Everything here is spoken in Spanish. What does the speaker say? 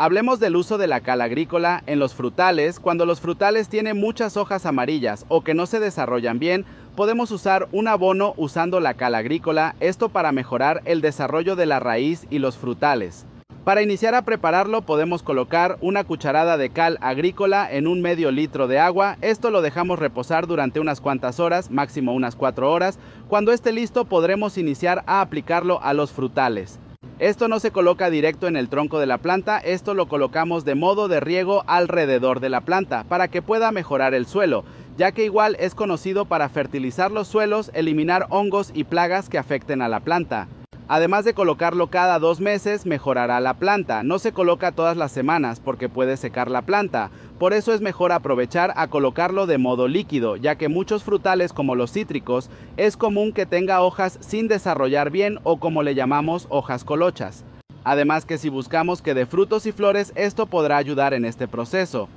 Hablemos del uso de la cal agrícola en los frutales. Cuando los frutales tienen muchas hojas amarillas o que no se desarrollan bien, podemos usar un abono usando la cal agrícola, esto para mejorar el desarrollo de la raíz y los frutales. Para iniciar a prepararlo podemos colocar una cucharada de cal agrícola en un medio litro de agua, esto lo dejamos reposar durante unas cuantas horas, máximo unas cuatro horas, cuando esté listo podremos iniciar a aplicarlo a los frutales. Esto no se coloca directo en el tronco de la planta, esto lo colocamos de modo de riego alrededor de la planta para que pueda mejorar el suelo, ya que igual es conocido para fertilizar los suelos, eliminar hongos y plagas que afecten a la planta. Además de colocarlo cada dos meses, mejorará la planta. No se coloca todas las semanas porque puede secar la planta. Por eso es mejor aprovechar a colocarlo de modo líquido, ya que muchos frutales como los cítricos es común que tenga hojas sin desarrollar bien o como le llamamos hojas colochas. Además que si buscamos que de frutos y flores esto podrá ayudar en este proceso.